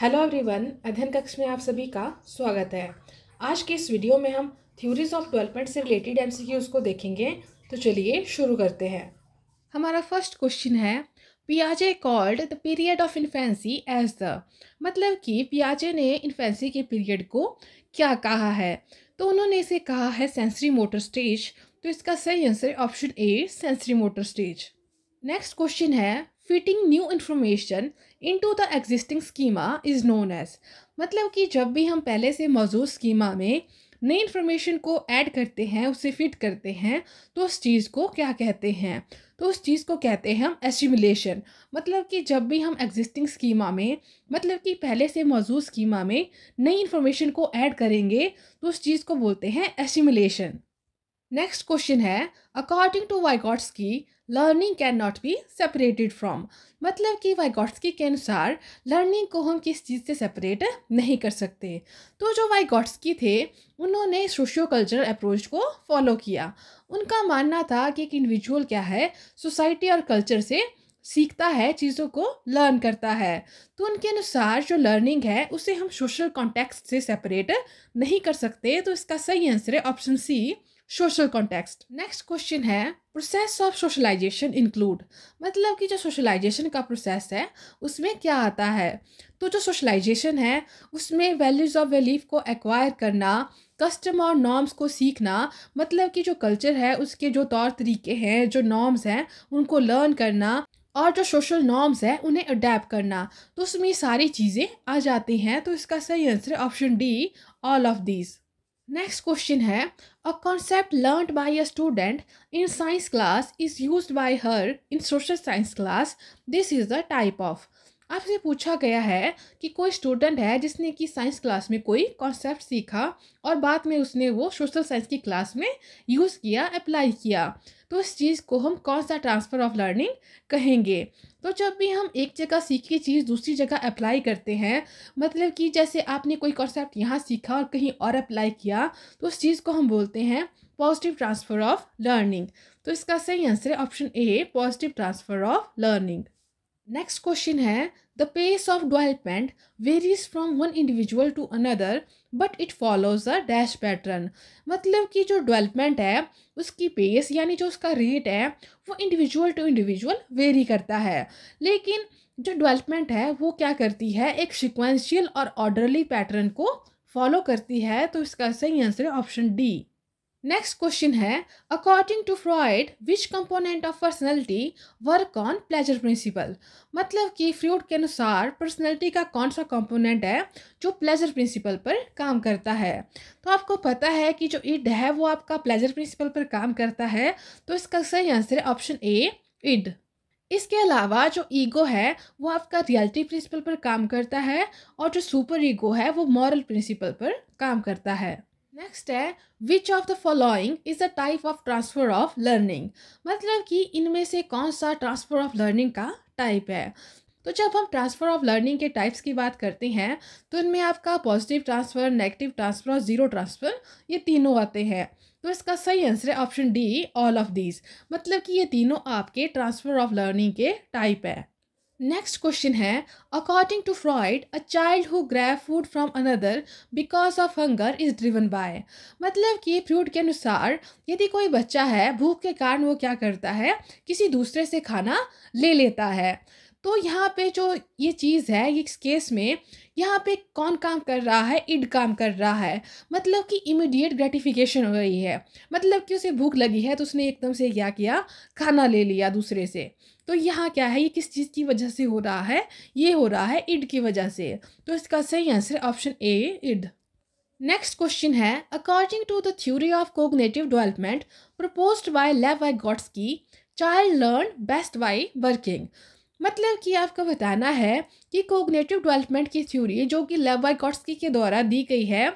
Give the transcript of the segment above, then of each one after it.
hello everyone अध्ययन कक्ष में आप सभी का स्वागत है आज के इस वीडियो में हम थ्योरीज ऑफ डेवलपमेंट से रिलेटेड एमसीक्यूज को देखेंगे तो चलिए शुरू करते हैं हमारा फर्स्ट क्वेश्चन है पियाजे called the period of infancy as the मतलब कि पियाजे ने इन्फेंसी के पीरियड को क्या कहा है तो उन्होंने इसे कहा है सेंसरी मोटर स्टेज तो इसका सही answer option A sensory motor stage next question है fitting new information into the existing schema is known as मतलब कि जब भी हम पहले से मौजूद स्कीमा में नई इन्फॉर्मेशन को ऐड करते हैं उसे फिट करते हैं तो उस चीज़ को क्या कहते हैं तो उस चीज़ को कहते हैं हम एस्टिमुलेशन मतलब कि जब भी हम एग्जिस्टिंग स्कीमा में मतलब कि पहले से मौजूद स्कीमा में नई इन्फॉर्मेशन को ऐड करेंगे तो उस चीज़ को बोलते हैं एस्टिमुलेशन नेक्स्ट क्वेश्चन है अकॉर्डिंग टू की learning can not be separated from मतलब कि वाइगॉट्सकी के अनुसार लर्निंग को हम किस चीज़ से सेपरेट नहीं कर सकते तो जो वाइगॉट्सकी थे उन्होंने सोशियो कल्चरल अप्रोच को फॉलो किया उनका मानना था कि एक इंडिविजुअल क्या है सोसाइटी और कल्चर से सीखता है चीज़ों को लर्न करता है तो उनके अनुसार जो लर्निंग है उसे हम सोशल कॉन्टेक्स्ट से सेपरेट नहीं कर सकते तो इसका सही आंसर है option C social context next question है प्रोसेस ऑफ सोशलाइजेशन इंक्लूड मतलब कि जो सोशलाइजेशन का प्रोसेस है उसमें क्या आता है तो जो सोशलाइजेशन है उसमें वैल्यूज़ ऑफ बिलीफ को एक्वायर करना कस्टम और नॉर्म्स को सीखना मतलब कि जो कल्चर है उसके जो तौर तरीके हैं जो नॉर्म्स हैं उनको लर्न करना और जो सोशल नॉर्म्स हैं उन्हें अडेप्ट करना तो उसमें सारी चीज़ें आ जाती हैं तो इसका सही answer option D all of these next question है a concept learn by a student in science class is use by her in social science class this is the type of आपसे पूछा गया है कि कोई स्टूडेंट है जिसने कि साइंस क्लास में कोई कॉन्सेप्ट सीखा और बाद में उसने वो सोशल साइंस की क्लास में यूज़ किया अप्लाई किया तो इस चीज़ को हम कौन सा ट्रांसफ़र ऑफ लर्निंग कहेंगे तो जब भी हम एक जगह सीखी चीज़ दूसरी जगह अप्लाई करते हैं मतलब कि जैसे आपने कोई कॉन्सेप्ट यहाँ सीखा और कहीं और अप्लाई किया तो उस चीज़ को हम बोलते हैं पॉजिटिव ट्रांसफ़र ऑफ लर्निंग तो इसका सही आंसर है option A positive transfer of learning next question है the pace of development varies from one individual to another but it follows the dash pattern मतलब कि जो डेवलपमेंट है उसकी पेस यानी जो उसका रेट है वो इंडिविजुअल टू इंडिविजुअल वेरी करता है लेकिन जो डेवलपमेंट है वो क्या करती है एक सिक्वेंशियल और ऑर्डरली पैटर्न को फॉलो करती है तो इसका सही आंसर है ऑप्शन डी नेक्स्ट क्वेश्चन है according to Freud which component of personality work on pleasure principle मतलब कि फ्रूड के अनुसार पर्सनैलिटी का कौन सा कंपोनेंट है जो प्लेजर प्रिंसिपल पर काम करता है तो आपको पता है कि जो इड है वो आपका प्लेजर प्रिंसिपल पर काम करता है तो इसका सही आंसर है ऑप्शन ए इड इसके अलावा जो ईगो है वो आपका रियलिटी प्रिंसिपल पर काम करता है और जो सुपर ईगो है वो मॉरल प्रिंसिपल पर काम करता है नेक्स्ट है which of the following is the type of transfer of learning मतलब कि इनमें से कौन सा ट्रांसफर ऑफ लर्निंग का टाइप है तो जब हम ट्रांसफ़र ऑफ लर्निंग के टाइप्स की बात करते हैं तो इनमें आपका पॉजिटिव ट्रांसफ़र नेगेटिव ट्रांसफ़र और ज़ीरो ट्रांसफ़र ये तीनों आते हैं तो इसका सही आंसर है option D all of these मतलब कि ये तीनों आपके ट्रांसफ़र ऑफ लर्निंग के टाइप है नेक्स्ट क्वेश्चन है according to Freud a child who grab food from another because of hunger is driven by मतलब कि फ्रूड के अनुसार यदि कोई बच्चा है भूख के कारण वो क्या करता है किसी दूसरे से खाना ले लेता है तो यहाँ पे जो ये चीज़ है इस केस में यहाँ पे कौन काम कर रहा है इड काम कर रहा है मतलब कि इमिडिएट ग्रेटिफिकेशन हो रही है मतलब कि उसे भूख लगी है तो उसने एकदम से क्या किया खाना ले लिया दूसरे से तो यहाँ क्या है ये किस चीज़ की वजह से हो रहा है ये हो रहा है इड की वजह से तो इसका सही answer option A id next question है according to the theory of cognitive development propose by Lev Vygotsky child learn best by working मतलब कि आपको बताना है कि कोगनेटिव डेवलपमेंट की थ्योरी जो कि लेव बाय गॉड्सकी के द्वारा दी गई है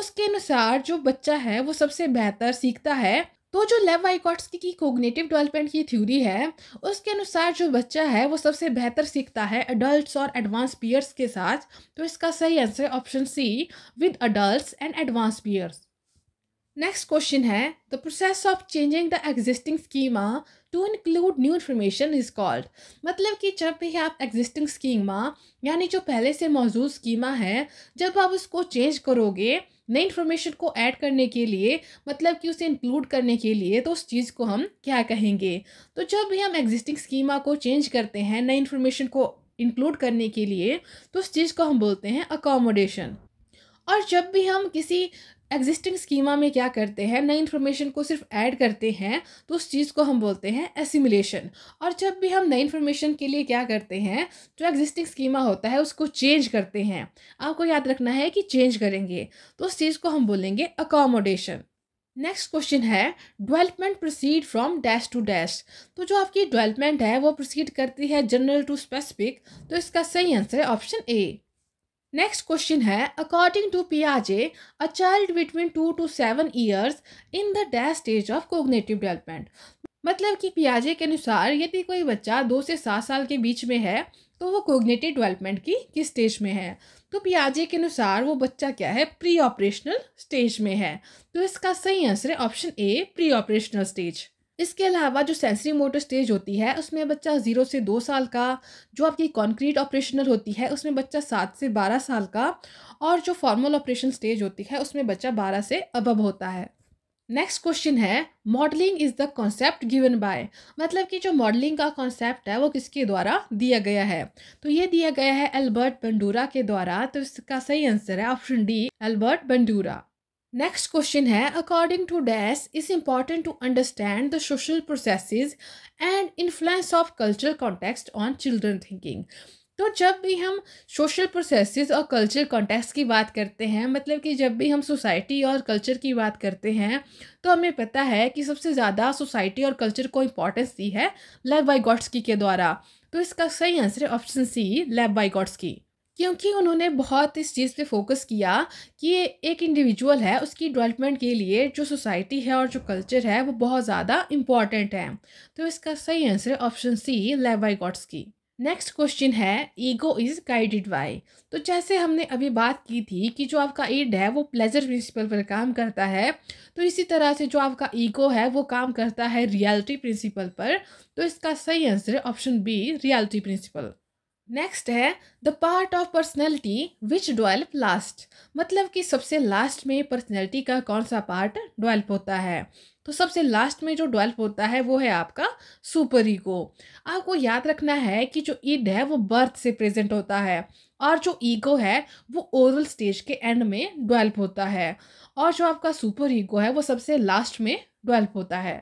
उसके अनुसार जो बच्चा है वो सबसे बेहतर सीखता है तो जो लेव वाइकॉट्सकी की कोग्नेटिव डेवलपमेंट की थ्योरी है उसके अनुसार जो बच्चा है वो सबसे बेहतर सीखता है अडल्ट और एडवांस पीयर्स के साथ तो इसका सही answer option C with adult and advance peers next question है the process of changing the existing schema to include new information is called मतलब कि जब भी आप एग्जिस्टिंग स्कीमा यानी जो पहले से मौजूद स्कीमा है जब आप उसको चेंज करोगे नई इन्फॉर्मेशन को ऐड करने के लिए मतलब कि उसे इंक्लूड करने के लिए तो उस चीज़ को हम क्या कहेंगे तो जब भी हम एग्जिस्टिंग स्कीमा को चेंज करते हैं नई इन्फॉर्मेशन को इंक्लूड करने के लिए तो उस चीज़ को हम बोलते हैं अकोमोडेशन और जब भी हम किसी एग्जिस्टिंग स्कीमा में क्या करते हैं नई इन्फॉर्मेशन को सिर्फ ऐड करते हैं तो उस चीज़ को हम बोलते हैं एसिमुलेशन और जब भी हम नई इन्फॉर्मेशन के लिए क्या करते हैं जो एग्जिस्टिंग स्कीमा होता है उसको चेंज करते हैं आपको याद रखना है कि चेंज करेंगे तो उस चीज़ को हम बोलेंगे अकोमोडेशन नेक्स्ट क्वेश्चन है development proceed from dash to dash तो जो आपकी डेवलपमेंट है वो प्रोसीड करती है जनरल टू स्पेसिफिक तो इसका सही आंसर है ऑप्शन ए नेक्स्ट क्वेश्चन है अकॉर्डिंग टू पियाजे a child between two to seven years in the dash stage of cognitive development मतलब कि पियाजे के अनुसार यदि कोई बच्चा दो से सात साल के बीच में है तो वो कोग्नेटिव डेवलपमेंट की किस स्टेज में है तो पियाजे के अनुसार वो बच्चा क्या है प्री ऑपरेशनल स्टेज में है तो इसका सही आंसर है option A pre operational stage इसके अलावा जो सेंसरी मोटर स्टेज होती है उसमें बच्चा ज़ीरो से दो साल का जो आपकी कॉन्क्रीट ऑपरेशनल होती है उसमें बच्चा सात से बारह साल का और जो फॉर्मल ऑपरेशन स्टेज होती है उसमें बच्चा बारह से अबब होता है नेक्स्ट क्वेश्चन है modelling is the concept given by मतलब कि जो मॉडलिंग का कॉन्सेप्ट है वो किसके द्वारा दिया गया है तो ये दिया गया है अल्बर्ट बंडूरा के द्वारा तो इसका सही आंसर है option D Albert Bandura next question है according to dash is important to understand the social process and influence of cultural context on children thinking तो जब भी हम सोशल प्रोसेस और कल्चर कॉन्टेक्स्ट की बात करते हैं मतलब कि जब भी हम सोसाइटी और कल्चर की बात करते हैं तो हमें पता है कि सबसे ज़्यादा सोसाइटी और कल्चर को इम्पोर्टेंस दी है लेब बाई की के द्वारा तो इसका सही आंसर है option C Lev Vygotsky क्योंकि उन्होंने बहुत इस चीज़ पे फोकस किया कि एक इंडिविजुअल है उसकी डेवलपमेंट के लिए जो सोसाइटी है और जो कल्चर है वो बहुत ज़्यादा इम्पॉर्टेंट है तो इसका सही answer option C Vygotsky next question है ईगो इज़ गाइडेड बाय तो जैसे हमने अभी बात की थी कि जो आपका एड है वो प्लेजर प्रिंसिपल पर काम करता है तो इसी तरह से जो आपका ईगो है वो काम करता है रियलिटी प्रिंसिपल पर तो इसका सही answer option B reality principle next है the part of personality which develop last मतलब कि सबसे लास्ट में पर्सनैलिटी का कौन सा पार्ट डेवलप होता है तो सबसे लास्ट में जो डेवलप होता है वो है आपका सुपर ईगो आपको याद रखना है कि जो ईड है वो बर्थ से प्रेजेंट होता है और जो ईगो है वो ओरल स्टेज के एंड में डेवलप होता है और जो आपका सुपर ईगो है वो सबसे लास्ट में डेवलप होता है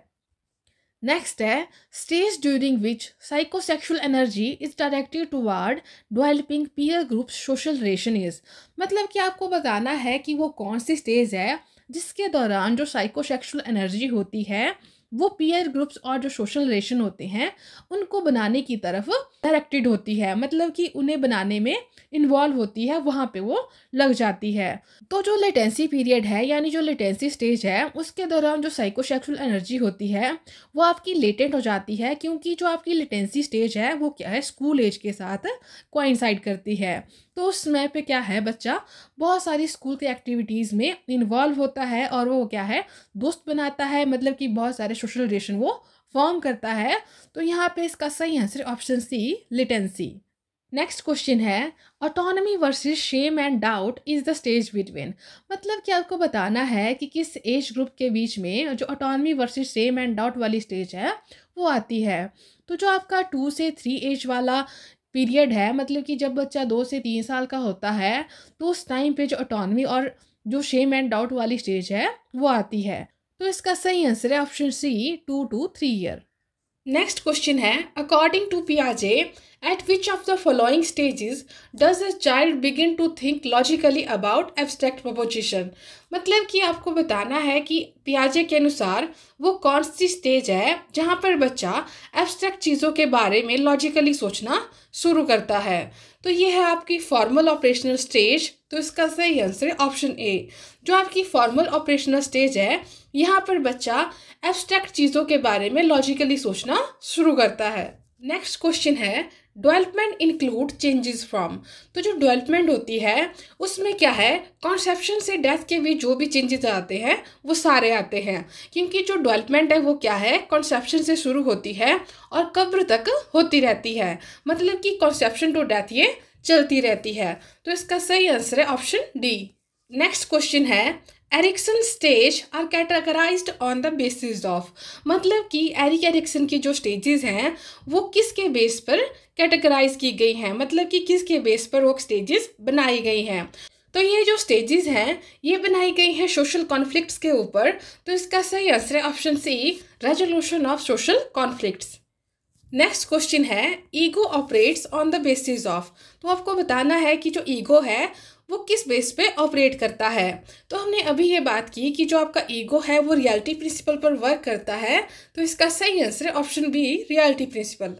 Next है stage during which psychosexual energy is directed toward developing peer group social relation is मतलब कि आपको बताना है कि वो कौन सी स्टेज है जिसके दौरान जो साइकोसेक्सुअल एनर्जी होती है वो पीयर ग्रुप्स और जो सोशल रिलेशन होते हैं उनको बनाने की तरफ डायरेक्टेड होती है मतलब कि उन्हें बनाने में इन्वॉल्व होती है वहाँ पे वो लग जाती है तो जो लेटेंसी पीरियड है यानी जो लेटेंसी स्टेज है उसके दौरान जो साइकोसेक्सुअल एनर्जी होती है वो आपकी लेटेंट हो जाती है क्योंकि जो आपकी लेटेंसी स्टेज है वो क्या है स्कूल एज के साथ कोइंसाइड करती है तो उस समय पे क्या है बच्चा बहुत सारी स्कूल के एक्टिविटीज़ में इन्वॉल्व होता है और वो क्या है दोस्त बनाता है मतलब कि बहुत सारे सोशल रिलेशन वो फॉर्म करता है तो यहाँ पे इसका सही answer option C latency next question है autonomy versus shame and doubt is the stage between मतलब कि आपको बताना है कि किस एज ग्रुप के बीच में जो autonomy versus shame and doubt वाली स्टेज है वो आती है तो जो आपका टू से थ्री एज वाला पीरियड है मतलब कि जब बच्चा दो से तीन साल का होता है तो उस टाइम पे जो ऑटोनमी और जो शेम एंड डाउट वाली स्टेज है वो आती है तो इसका सही आंसर है option C two to three year next question है अकॉर्डिंग टू पियाजे at which of the following stages does a child begin to think logically about abstract proposition मतलब कि आपको बताना है कि पियाजे के अनुसार वो कौन सी स्टेज है जहाँ पर बच्चा एब्स्ट्रैक्ट चीज़ों के बारे में लॉजिकली सोचना शुरू करता है तो ये है आपकी फॉर्मल ऑपरेशनल स्टेज तो इसका सही आंसर ऑप्शन ए जो आपकी फॉर्मल ऑपरेशनल स्टेज है यहाँ पर बच्चा एब्स्ट्रैक्ट चीज़ों के बारे में लॉजिकली सोचना शुरू करता है नेक्स्ट क्वेश्चन है डेवलपमेंट इंक्लूड चेंजेस फ्रॉम तो जो डेवलपमेंट होती है उसमें क्या है कॉन्सेप्शन से डेथ के भी जो भी चेंजेस आते हैं वो सारे आते हैं क्योंकि जो डेवलपमेंट है वो क्या है कॉन्सेप्शन से शुरू होती है और कब्र तक होती रहती है मतलब कि कॉन्सेप्शन टू डेथ ये चलती रहती है तो इसका सही आंसर है ऑप्शन डी नेक्स्ट क्वेश्चन है Erikson stage are categorise on the basis of मतलब कि एरिक एरिक्सन की जो स्टेजेस हैं वो किसके बेस पर कैटेगराइज की गई हैं मतलब कि किसके बेस पर वो स्टेजेस बनाई गई हैं तो ये जो स्टेजेस हैं ये बनाई गई हैं सोशल कॉन्फ्लिक्ट्स के ऊपर तो इसका सही आंसर है option C resolution of social conflicts next question है ego operates on the basis of तो आपको बताना है कि जो ईगो है वो किस बेस पे ऑपरेट करता है तो हमने अभी ये बात की कि जो आपका ईगो है वो रियलिटी प्रिंसिपल पर वर्क करता है तो इसका सही आंसर है option B reality principle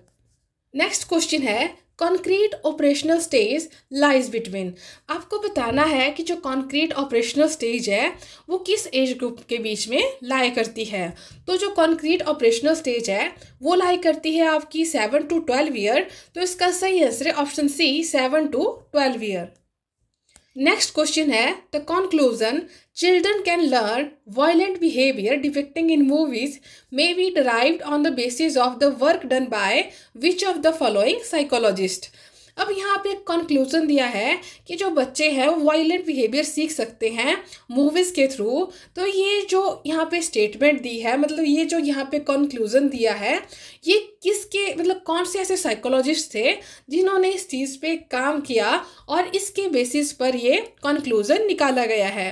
next question है concrete operational stage lies between आपको बताना है कि जो कॉन्क्रीट ऑपरेशनल स्टेज है वो किस एज ग्रुप के बीच में लाई करती है तो जो कॉन्क्रीट ऑपरेशनल स्टेज है वो लाई करती है आपकी सेवन टू ट्वेल्व ईयर तो इसका सही आंसर है option C seven to twelve year Next question है the conclusion children can learn violent behavior depicting in movies may be derived on the basis of the work done by which of the following psychologist अब यहाँ पे conclusion दिया है कि जो बच्चे हैं वो वायलेंट बिहेवियर सीख सकते हैं मूवीज़ के थ्रू तो ये जो यहाँ पे स्टेटमेंट दी है मतलब ये जो यहाँ पे कंक्लूजन दिया है ये किसके मतलब कौन से ऐसे साइकोलॉजिस्ट थे जिन्होंने इस चीज़ पे काम किया और इसके बेसिस पर ये कंक्लूज़न निकाला गया है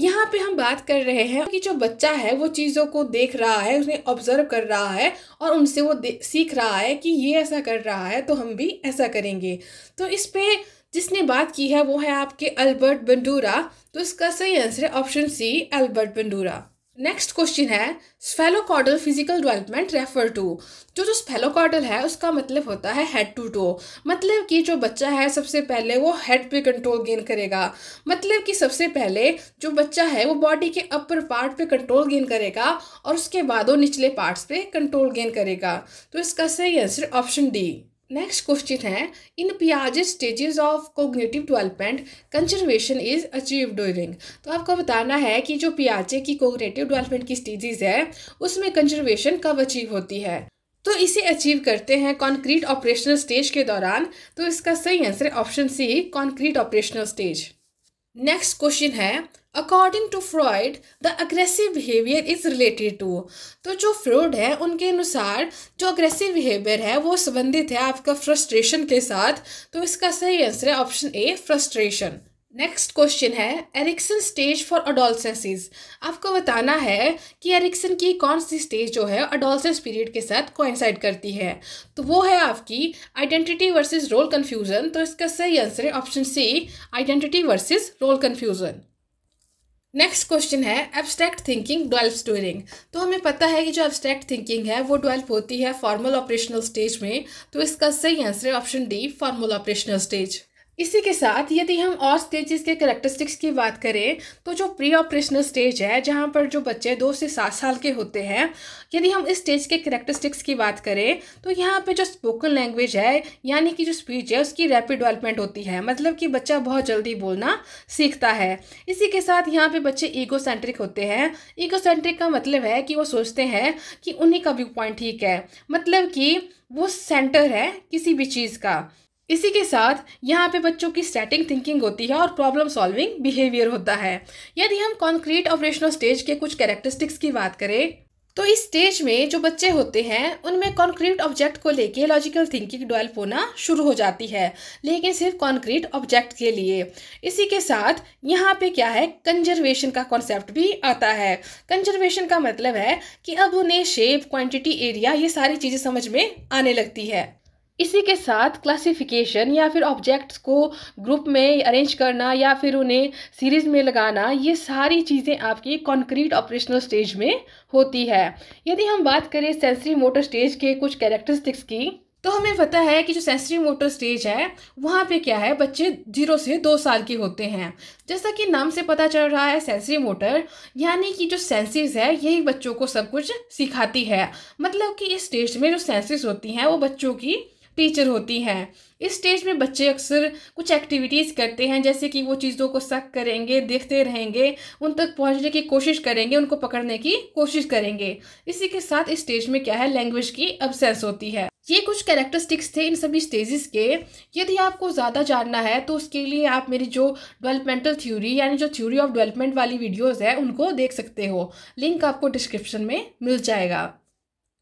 यहाँ पे हम बात कर रहे हैं कि जो बच्चा है वो चीज़ों को देख रहा है उसने ऑब्जर्व कर रहा है और उनसे वो सीख रहा है कि ये ऐसा कर रहा है तो हम भी ऐसा करेंगे तो इस पर जिसने बात की है वो है आपके अल्बर्ट बंडूरा तो इसका सही आंसर है option C Albert Bandura next question है cephalocaudal physical development refer to जो जो स्फेलोकॉडल है उसका मतलब होता है हेड टू टो मतलब कि जो बच्चा है सबसे पहले वो हेड पे कंट्रोल गेन करेगा मतलब कि सबसे पहले जो बच्चा है वो बॉडी के अपर पार्ट पे कंट्रोल गेन करेगा और उसके बाद वो निचले पार्ट्स पे कंट्रोल गेन करेगा तो इसका सही answer option D next question है इन पियाजे stages of cognitive development conservation is achieve during तो आपको बताना है कि जो पियाजे की कोग्नेटिव डेवलपमेंट की स्टेजेस है उसमें कंजर्वेशन कब अचीव होती है तो इसे अचीव करते हैं कॉन्क्रीट ऑपरेशनल स्टेज के दौरान तो इसका सही answer option C concrete operational stage next question है according to Freud the aggressive behaviour is related to तो जो फ्रॉड है उनके अनुसार जो अग्रेसिव बिहेवियर है वो संबंधित है आपका फ्रस्ट्रेशन के साथ तो इसका सही आंसर है option A frustration next question है एरिक्सन स्टेज फॉर अडोलसेंसीज आपको बताना है कि एरिक्सन की कौन सी स्टेज जो है अडोलसेंस पीरियड के साथ कोइंसाइड करती है तो वो है आपकी आइडेंटिटी वर्सेस रोल कन्फ्यूज़न तो इसका सही आंसर है option C identity versus role confusion next question है एब्स्ट्रैक्ट थिंकिंग डुअल्व स्टोरिंग तो हमें पता है कि जो एब्स्ट्रैक्ट थिंकिंग है वो ड्वेल्व होती है फॉर्मल ऑपरेशनल स्टेज में तो इसका सही आंसर है option D formal operational stage इसी के साथ यदि हम और स्टेजेस के करेक्टरिस्टिक्स की बात करें तो जो प्री ऑपरेशनल स्टेज है जहाँ पर जो बच्चे दो से सात साल के होते हैं यदि हम इस स्टेज के करेक्टरिस्टिक्स की बात करें तो यहाँ पे जो स्पोकन लैंग्वेज है यानी कि जो स्पीच है उसकी रैपिड डेवलपमेंट होती है मतलब कि बच्चा बहुत जल्दी बोलना सीखता है इसी के साथ यहाँ पर बच्चे ईगो सेंट्रिक होते हैं ईगो सेंट्रिक का मतलब है कि वो सोचते हैं कि उन्हीं का व्यू पॉइंट ठीक है मतलब कि वो सेंटर है किसी भी चीज़ का इसी के साथ यहाँ पे बच्चों की स्टैटिंग थिंकिंग होती है और प्रॉब्लम सॉल्विंग बिहेवियर होता है यदि हम कॉन्क्रीट ऑपरेशनल स्टेज के कुछ कैरेक्टरिस्टिक्स की बात करें तो इस स्टेज में जो बच्चे होते हैं उनमें कॉन्क्रीट ऑब्जेक्ट को लेके लॉजिकल थिंकिंग डेवलप होना शुरू हो जाती है लेकिन सिर्फ कॉन्क्रीट ऑब्जेक्ट के लिए इसी के साथ यहाँ पे क्या है कंजर्वेशन का कॉन्सेप्ट भी आता है कंजर्वेशन का मतलब है कि अब उन्हें शेप क्वांटिटी एरिया ये सारी चीज़ें समझ में आने लगती है इसी के साथ क्लासिफिकेशन या फिर ऑब्जेक्ट्स को ग्रुप में अरेंज करना या फिर उन्हें सीरीज में लगाना ये सारी चीज़ें आपकी कॉन्क्रीट ऑपरेशनल स्टेज में होती है यदि हम बात करें सेंसरी मोटर स्टेज के कुछ कैरेक्टरिस्टिक्स की तो हमें पता है कि जो सेंसरी मोटर स्टेज है वहाँ पे क्या है बच्चे जीरो से दो साल के होते हैं जैसा कि नाम से पता चल रहा है सेंसरी मोटर यानी कि जो सेंसेस है यही बच्चों को सब कुछ सिखाती है मतलब कि इस स्टेज में जो सेंसेस होती हैं वो बच्चों की टीचर होती हैं इस स्टेज में बच्चे अक्सर कुछ एक्टिविटीज़ करते हैं जैसे कि वो चीज़ों को शक करेंगे देखते रहेंगे उन तक पहुंचने की कोशिश करेंगे उनको पकड़ने की कोशिश करेंगे इसी के साथ इस स्टेज में क्या है लैंग्वेज की अबसेस होती है ये कुछ कैरेक्टरिस्टिक्स थे इन सभी स्टेजेस के यदि आपको ज़्यादा जानना है तो उसके लिए आप मेरी जो डेवलपमेंटल थ्योरी यानी जो थ्योरी ऑफ डेवलपमेंट वाली वीडियोज़ है उनको देख सकते हो लिंक आपको डिस्क्रिप्शन में मिल जाएगा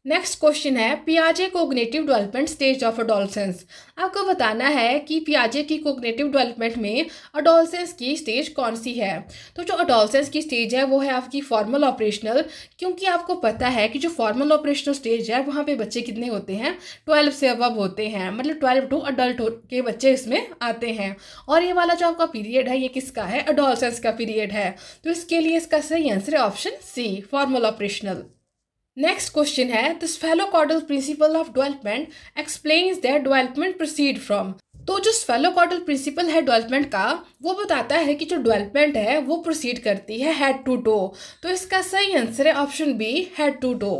नेक्स्ट क्वेश्चन है पियाजे cognitive development stage of adolescence आपको बताना है कि पियाजे की कोग्नेटिव डेवलपमेंट में अडोलसेंस की स्टेज कौन सी है तो जो अडोलसेंस की स्टेज है वो है आपकी फॉर्मल ऑपरेशनल क्योंकि आपको पता है कि जो फॉर्मल ऑपरेशनल स्टेज है वहाँ पे बच्चे कितने होते हैं ट्वेल्व से अब होते हैं मतलब ट्वेल्व टू अडल्ट के बच्चे इसमें आते हैं और ये वाला जो आपका पीरियड है ये किसका है अडोलसेंस का पीरियड है तो इसके लिए इसका सही आंसर है option C formal operational next question है cephalocaudal principle of development explain that development proceed from तो जो कॉर्डल प्रिंसिपल है डेवलपमेंट का वो बताता है कि जो डेवलपमेंट है वो प्रोसीड करती है हेड टू डो तो इसका सही आंसर है option B head to toe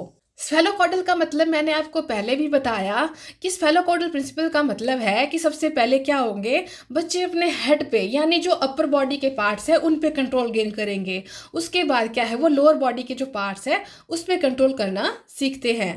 cephalocaudal का मतलब मैंने आपको पहले भी बताया कि स्फेलोकॉडल प्रिंसिपल का मतलब है कि सबसे पहले क्या होंगे बच्चे अपने हेड पे यानी जो अपर बॉडी के पार्ट्स हैं उन पे कंट्रोल गेन करेंगे उसके बाद क्या है वो लोअर बॉडी के जो पार्ट्स हैं उस पर कंट्रोल करना सीखते हैं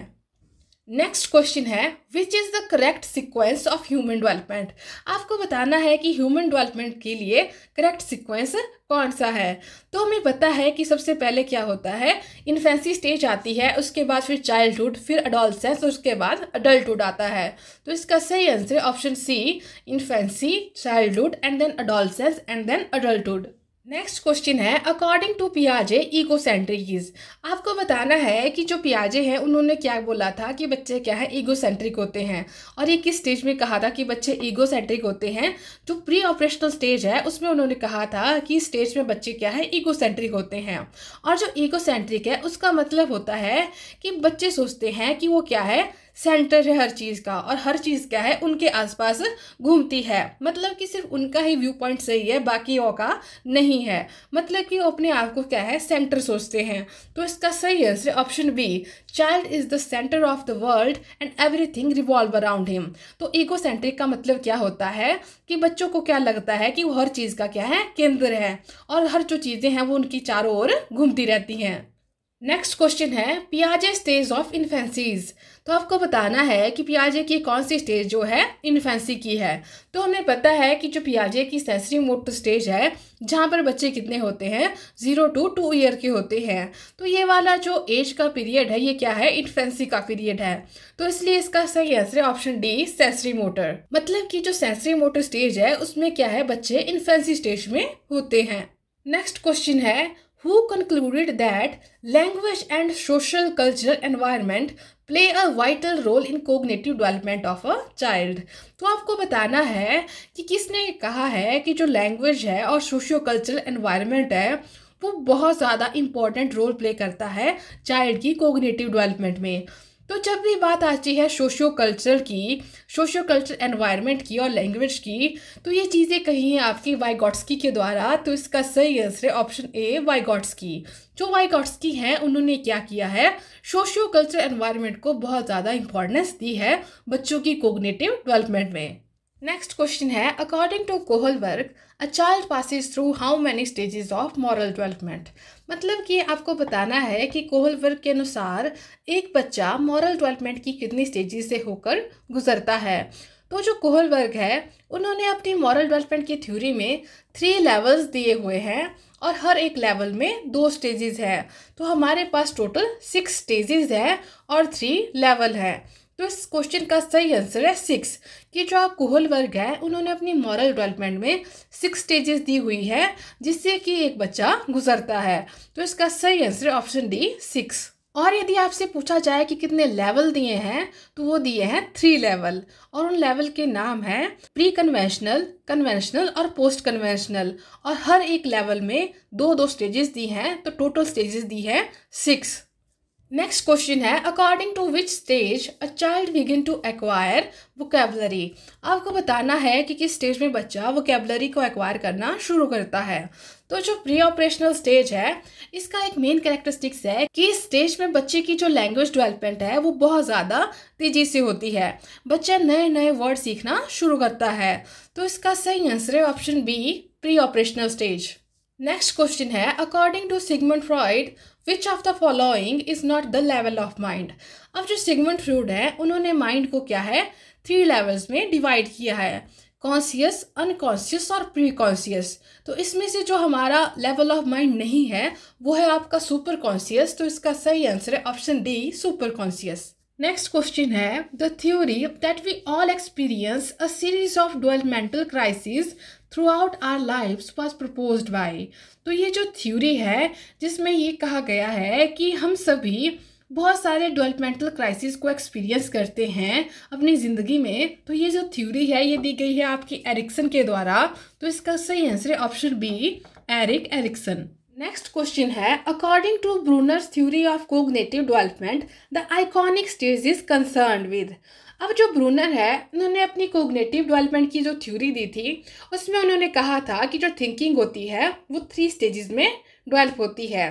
नेक्स्ट क्वेश्चन है which is the correct sequence of human development आपको बताना है कि ह्यूमन डेवलपमेंट के लिए करेक्ट सीक्वेंस कौन सा है तो हमें पता है कि सबसे पहले क्या होता है इन्फेंसी स्टेज आती है उसके बाद फिर चाइल्डहुड फिर और उसके बाद अडल्टुड आता है तो इसका सही answer option C infancy childhood and then adolescence and then adulthood next question है अकॉर्डिंग टू पियाजे इको सेंट्रिकीज आपको बताना है कि जो पियाजे हैं उन्होंने क्या बोला था कि बच्चे क्या है ईगो सेंट्रिक होते हैं और ये किस स्टेज में कहा था कि बच्चे ईगो सेंट्रिक होते हैं जो प्री ऑपरेशनल स्टेज है उसमें उन्होंने कहा था कि स्टेज में बच्चे क्या है ईगो सेंट्रिक होते हैं और जो ईगो सेंट्रिक है उसका मतलब होता है कि बच्चे सोचते हैं कि वो क्या है सेंटर है हर चीज़ का और हर चीज़ क्या है उनके आसपास घूमती है मतलब कि सिर्फ उनका ही व्यू पॉइंट सही है बाकियों का नहीं है मतलब कि वो अपने आप को क्या है सेंटर सोचते हैं तो इसका सही answer option B child is the centre of the world and everything revolve around him तो ईगो सेंट्रिक का मतलब क्या होता है कि बच्चों को क्या लगता है कि वो हर चीज़ का क्या है केंद्र है और हर जो चीज़ें हैं वो उनकी चारों ओर घूमती रहती हैं नेक्स्ट क्वेश्चन है पियाजे स्टेज ऑफ इन्फेंसीज तो आपको बताना है कि पियाजे की कौन सी स्टेज जो है इन्फेंसी की है तो हमें पता है कि जो पियाजे की सेंसरी मोटर स्टेज है जहाँ पर बच्चे कितने होते हैं ज़ीरो टू टू ईयर के होते हैं तो ये वाला जो एज का पीरियड है ये क्या है इन्फेंसी का पीरियड है तो इसलिए इसका सही आंसर है ऑप्शन डी सेंसरी मोटर मतलब कि जो सेंसरी मोटर स्टेज है उसमें क्या है बच्चे इन्फेंसी स्टेज में होते हैं नेक्स्ट क्वेश्चन है who concluded that language and social cultural environment play a vital role in cognitive development of a child तो आपको बताना है कि किसने कहा है कि जो लैंग्वेज है और सोशियो कल्चरल एनवायरनमेंट है वो बहुत ज़्यादा इम्पॉर्टेंट रोल प्ले करता है चाइल्ड की कोग्नेटिव डेवलपमेंट में तो जब भी बात आती है सोशो कल्चर की सोशो कल्चर एनवायरनमेंट की और लैंग्वेज की तो ये चीज़ें कही हैं आपकी वाइगॉट्सकी के द्वारा तो इसका सही आंसर है ऑप्शन ए वाइगॉट्सकी जो वाइगॉट्सकी हैं उन्होंने क्या किया है सोशो कल्चर एनवायरनमेंट को बहुत ज़्यादा इंपॉर्टेंस दी है बच्चों की कोग्नेटिव डेवलपमेंट में नेक्स्ट क्वेश्चन है according to Kohlberg a child passes through how many stages of moral development मतलब कि आपको बताना है कि कोहल वर्ग के अनुसार एक बच्चा मॉरल डेवलपमेंट की कितनी स्टेजेस से होकर गुजरता है तो जो कोहल वर्ग है उन्होंने अपनी मॉरल डेवलपमेंट की थ्योरी में थ्री लेवल्स दिए हुए हैं और हर एक लेवल में दो स्टेजेस हैं तो हमारे पास टोटल सिक्स स्टेजेस हैं और थ्री लेवल हैं तो इस क्वेश्चन का सही आंसर है सिक्स कि जो कोहल वर्ग है उन्होंने अपनी मॉरल डेवलपमेंट में सिक्स स्टेजेस दी हुई है जिससे कि एक बच्चा गुजरता है तो इसका सही आंसर ऑप्शन डी सिक्स और यदि आपसे पूछा जाए कि कितने लेवल दिए हैं तो वो दिए हैं थ्री लेवल और उन लेवल के नाम हैं प्री कन्वेंशनल कन्वेंशनल और पोस्ट कन्वेंशनल और हर एक लेवल में दो दो स्टेजेस दी हैं तो टोटल स्टेजेस दी हैं सिक्स नेक्स्ट क्वेश्चन है according to which stage a child begin to acquire vocabulary आपको बताना है कि किस स्टेज में बच्चा वोकेबलरी को एक्वायर करना शुरू करता है तो जो प्री ऑपरेशनल स्टेज है इसका एक मेन करेक्टरिस्टिक्स है कि इस स्टेज में बच्चे की जो लैंग्वेज डेवलपमेंट है वो बहुत ज़्यादा तेज़ी से होती है बच्चा नए नए वर्ड सीखना शुरू करता है तो इसका सही आंसर है option B pre operational stage next question है according to Sigmund Freud which of the following is not the level of mind अब जो सिगमेंट फ्रूड है उन्होंने माइंड को क्या है थ्री लेवल्स में डिवाइड किया है कॉन्सियस अनकॉन्सियस और प्री कॉन्सियस तो इसमें से जो हमारा लेवल ऑफ माइंड नहीं है वो है आपका सुपर कॉन्सियस तो इसका सही आंसर है option D super conscious next question है the theory that we all experience a series of developmental crisis throughout our life was propose by तो ये जो थ्योरी है जिसमें ये कहा गया है कि हम सभी बहुत सारे डेवलपमेंटल क्राइसिस को एक्सपीरियंस करते हैं अपनी ज़िंदगी में तो ये जो थ्योरी है ये दी गई है आपकी एरिक्सन के द्वारा तो इसका सही आंसर है option B Erik Erikson next question है according to Bruner's theory of cognitive development the iconic stage is concern with अब जो ब्रूनर है उन्होंने अपनी कोग्नेटिव डेवलपमेंट की जो थ्योरी दी थी उसमें उन्होंने कहा था कि जो थिंकिंग होती है वो थ्री स्टेजेस में डेवलप होती है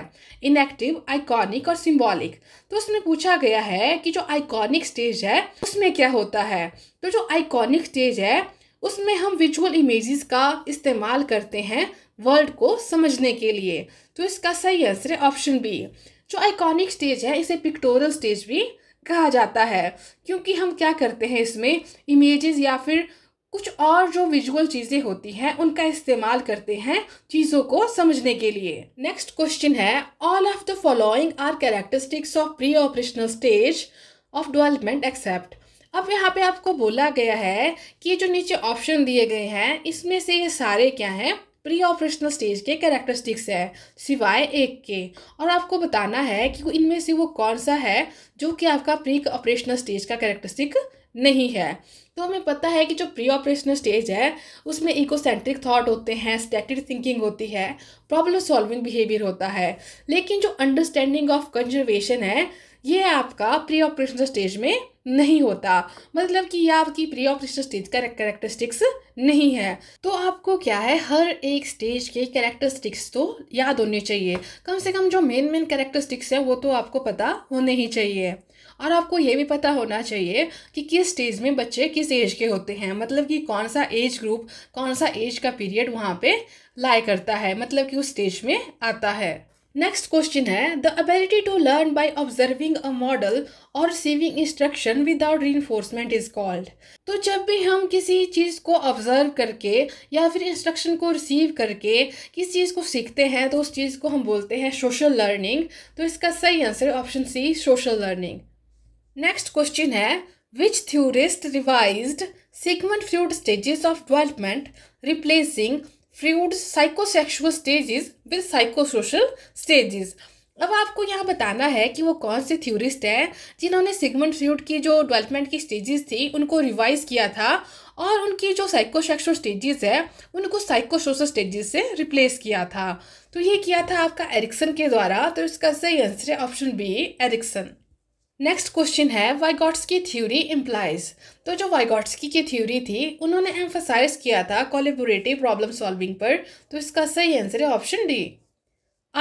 इनएक्टिव आइकॉनिक और सिम्बॉलिक तो उसमें पूछा गया है कि जो आइकॉनिक स्टेज है उसमें क्या होता है तो जो आइकॉनिक स्टेज है उसमें हम विजुअल इमेजेस का इस्तेमाल करते हैं वर्ल्ड को समझने के लिए तो इसका सही आंसर है ऑप्शन बी जो आइकॉनिक स्टेज है इसे पिक्टोरल स्टेज भी कहा जाता है क्योंकि हम क्या करते हैं इसमें इमेजेस या फिर कुछ और जो विजुअल चीज़ें होती हैं उनका इस्तेमाल करते हैं चीज़ों को समझने के लिए नेक्स्ट क्वेश्चन है all of the following are characteristics of pre operational stage of development except अब यहाँ पे आपको बोला गया है कि जो नीचे ऑप्शन दिए गए हैं इसमें से ये सारे क्या हैं प्री ऑपरेशनल स्टेज के कैरेक्टरिस्टिक्स है सिवाय एक के और आपको बताना है कि इनमें से वो कौन सा है जो कि आपका प्री ऑपरेशनल स्टेज का कैरेक्टरिस्टिक नहीं है तो हमें पता है कि जो प्री ऑपरेशनल स्टेज है उसमें इकोसेंट्रिक थॉट होते हैं स्टैटिक थिंकिंग होती है प्रॉब्लम सॉल्विंग बिहेवियर होता है लेकिन जो अंडरस्टैंडिंग ऑफ कंजर्वेशन है ये आपका प्री ऑपरेशन स्टेज में नहीं होता मतलब कि यह आपकी प्री ऑपरेशन स्टेज का करेक्टरिस्टिक्स नहीं है तो आपको क्या है हर एक स्टेज के करेक्टरिस्टिक्स तो याद होने चाहिए कम से कम जो मेन मेन करेक्टरिस्टिक्स हैं वो तो आपको पता होने ही चाहिए और आपको ये भी पता होना चाहिए कि किस स्टेज में बच्चे किस एज के होते हैं मतलब कि कौन सा एज ग्रुप कौन सा एज का पीरियड वहाँ पे लाई करता है मतलब कि उस स्टेज में आता है नेक्स्ट क्वेश्चन है the ability to learn by observing a model और receiving instruction without re is called तो जब भी हम किसी चीज़ को ऑब्जर्व करके या फिर इंस्ट्रक्शन को रिसीव करके किस चीज़ को सीखते हैं तो उस चीज़ को हम बोलते हैं सोशल लर्निंग तो इसका सही answer option C social learning next question है which theorist revised Sigmund Freud stages of development replacing Freud psychosexual stages with psychosocial stages अब आपको यहाँ बताना है कि वो कौन से थ्योरिस्ट हैं जिन्होंने सिगमंड फ्रूड की जो डेवलपमेंट की स्टेजेस थी उनको रिवाइज किया था और उनकी जो साइकोसेक्सुअल स्टेजेस है उनको साइकोसोशल स्टेजेस से रिप्लेस किया था तो ये किया था आपका एरिक्सन के द्वारा तो इसका सही आंसर है option B Erikson next question है वाइगॉट्स की थ्योरी इम्प्लाइज तो जो वाइगॉट्स की थ्योरी थी उन्होंने एम्फोसाइज किया था कोलेबोरेटिव प्रॉब्लम सॉल्विंग पर तो इसका सही आंसर है ऑप्शन डी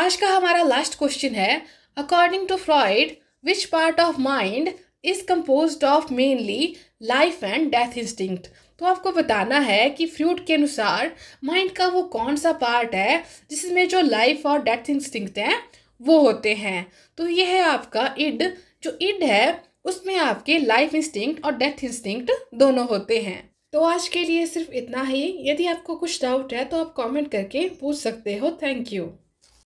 आज का हमारा लास्ट क्वेश्चन है according to Freud which part of mind is compose of mainly life and death instinct तो आपको बताना है कि फ्रूट के अनुसार माइंड का वो कौन सा पार्ट है जिसमें जो लाइफ और डेथ इंस्टिंक्ट हैं वो होते हैं तो ये है आपका इड जो इड है उसमें आपके लाइफ इंस्टिंक्ट और डेथ इंस्टिंक्ट दोनों होते हैं तो आज के लिए सिर्फ इतना ही यदि आपको कुछ डाउट है तो आप कमेंट करके पूछ सकते हो थैंक यू